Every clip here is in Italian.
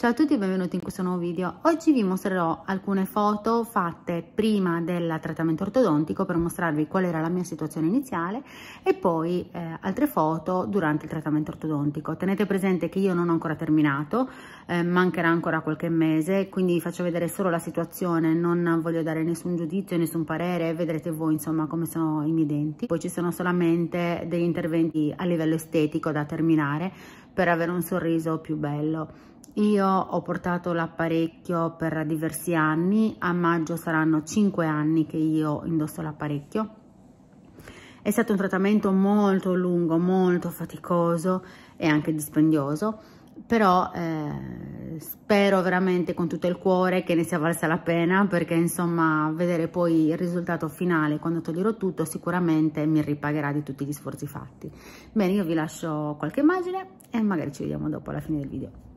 Ciao a tutti e benvenuti in questo nuovo video. Oggi vi mostrerò alcune foto fatte prima del trattamento ortodontico per mostrarvi qual era la mia situazione iniziale e poi eh, altre foto durante il trattamento ortodontico. Tenete presente che io non ho ancora terminato, eh, mancherà ancora qualche mese, quindi vi faccio vedere solo la situazione, non voglio dare nessun giudizio, nessun parere, vedrete voi insomma come sono i miei denti. Poi ci sono solamente degli interventi a livello estetico da terminare per avere un sorriso più bello io ho portato l'apparecchio per diversi anni, a maggio saranno 5 anni che io indosso l'apparecchio. È stato un trattamento molto lungo, molto faticoso e anche dispendioso, però eh, spero veramente con tutto il cuore che ne sia valsa la pena perché insomma vedere poi il risultato finale quando toglierò tutto sicuramente mi ripagherà di tutti gli sforzi fatti. Bene, io vi lascio qualche immagine e magari ci vediamo dopo alla fine del video.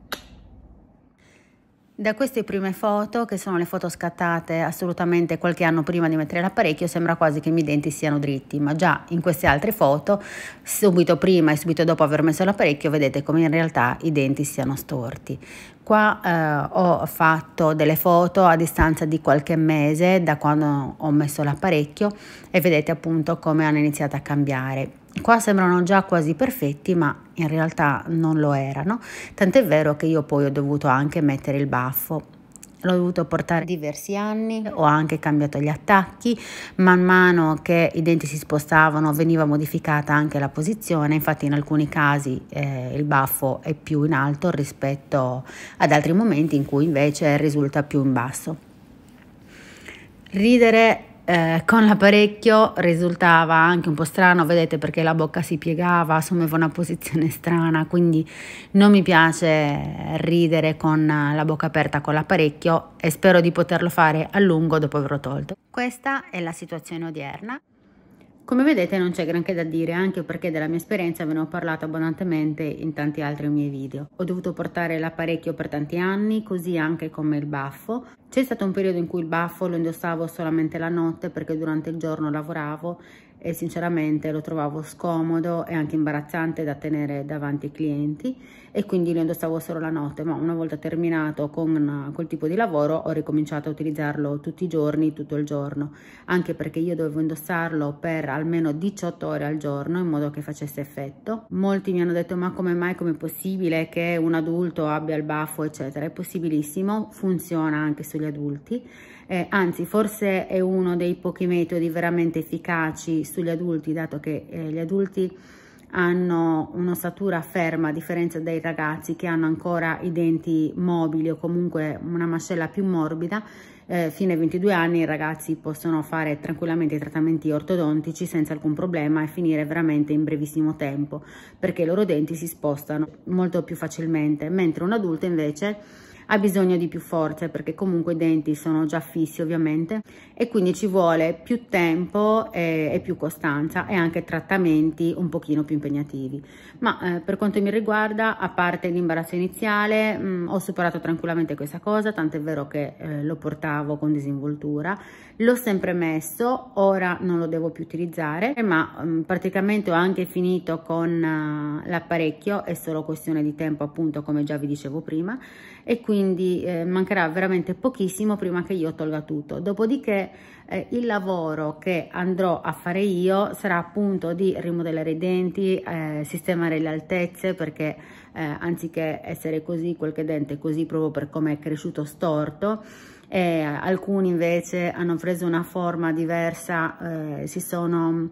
Da queste prime foto, che sono le foto scattate assolutamente qualche anno prima di mettere l'apparecchio, sembra quasi che i miei denti siano dritti, ma già in queste altre foto, subito prima e subito dopo aver messo l'apparecchio, vedete come in realtà i denti siano storti. Qua eh, ho fatto delle foto a distanza di qualche mese da quando ho messo l'apparecchio e vedete appunto come hanno iniziato a cambiare. Qua sembrano già quasi perfetti, ma in realtà non lo erano, tant'è vero che io poi ho dovuto anche mettere il baffo. L'ho dovuto portare diversi anni, ho anche cambiato gli attacchi, man mano che i denti si spostavano veniva modificata anche la posizione, infatti in alcuni casi eh, il baffo è più in alto rispetto ad altri momenti in cui invece risulta più in basso. Ridere eh, con l'apparecchio risultava anche un po' strano, vedete perché la bocca si piegava, assumeva una posizione strana, quindi non mi piace ridere con la bocca aperta con l'apparecchio e spero di poterlo fare a lungo dopo averlo tolto. Questa è la situazione odierna. Come vedete non c'è granché da dire anche perché della mia esperienza ve ne ho parlato abbondantemente in tanti altri miei video. Ho dovuto portare l'apparecchio per tanti anni, così anche come il baffo, c'è stato un periodo in cui il baffo lo indossavo solamente la notte perché durante il giorno lavoravo e sinceramente lo trovavo scomodo e anche imbarazzante da tenere davanti ai clienti e quindi lo indossavo solo la notte, ma una volta terminato con quel tipo di lavoro ho ricominciato a utilizzarlo tutti i giorni, tutto il giorno, anche perché io dovevo indossarlo per almeno 18 ore al giorno in modo che facesse effetto. Molti mi hanno detto ma come mai, come è possibile che un adulto abbia il baffo eccetera, è possibilissimo, funziona anche sul degli adulti, eh, anzi forse è uno dei pochi metodi veramente efficaci sugli adulti, dato che eh, gli adulti hanno un'ossatura ferma a differenza dei ragazzi che hanno ancora i denti mobili o comunque una mascella più morbida eh, fino ai 22 anni i ragazzi possono fare tranquillamente i trattamenti ortodontici senza alcun problema e finire veramente in brevissimo tempo perché i loro denti si spostano molto più facilmente mentre un adulto invece ha bisogno di più forza perché comunque i denti sono già fissi ovviamente e quindi ci vuole più tempo e, e più costanza e anche trattamenti un pochino più impegnativi. Ma eh, per quanto mi riguarda, a parte l'imbarazzo iniziale, mh, mm, ho superato tranquillamente questa cosa, tant'è vero che eh, lo portavo con disinvoltura, l'ho sempre messo, ora non lo devo più utilizzare, ma mh, mm, praticamente ho anche finito con uh, l'apparecchio, è solo questione di tempo appunto come già vi dicevo prima e quindi quindi eh, mancherà veramente pochissimo prima che io tolga tutto. Dopodiché eh, il lavoro che andrò a fare io sarà appunto di rimodellare i denti, eh, sistemare le altezze perché eh, anziché essere così, qualche dente è così proprio per come è cresciuto storto, alcuni invece hanno preso una forma diversa, eh, si sono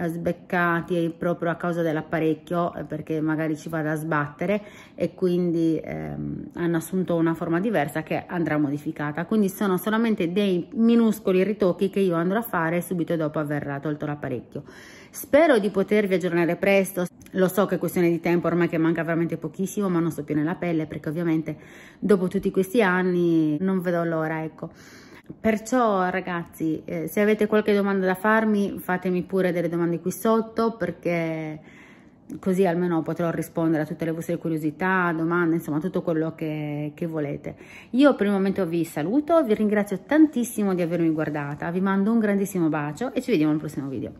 eh, sbeccati proprio a causa dell'apparecchio eh, perché magari ci vada a sbattere e quindi ehm, hanno assunto una forma diversa che andrà modificata quindi sono solamente dei minuscoli ritocchi che io andrò a fare subito dopo aver tolto l'apparecchio spero di potervi aggiornare presto lo so che è questione di tempo ormai che manca veramente pochissimo ma non sto più nella pelle perché ovviamente dopo tutti questi anni non vedo l'ora ecco perciò ragazzi eh, se avete qualche domanda da farmi fatemi pure delle domande qui sotto perché così almeno potrò rispondere a tutte le vostre curiosità, domande, insomma tutto quello che, che, volete. Io per il momento vi saluto, vi ringrazio tantissimo di avermi guardata, vi mando un grandissimo bacio e ci vediamo al prossimo video.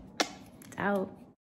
Ciao!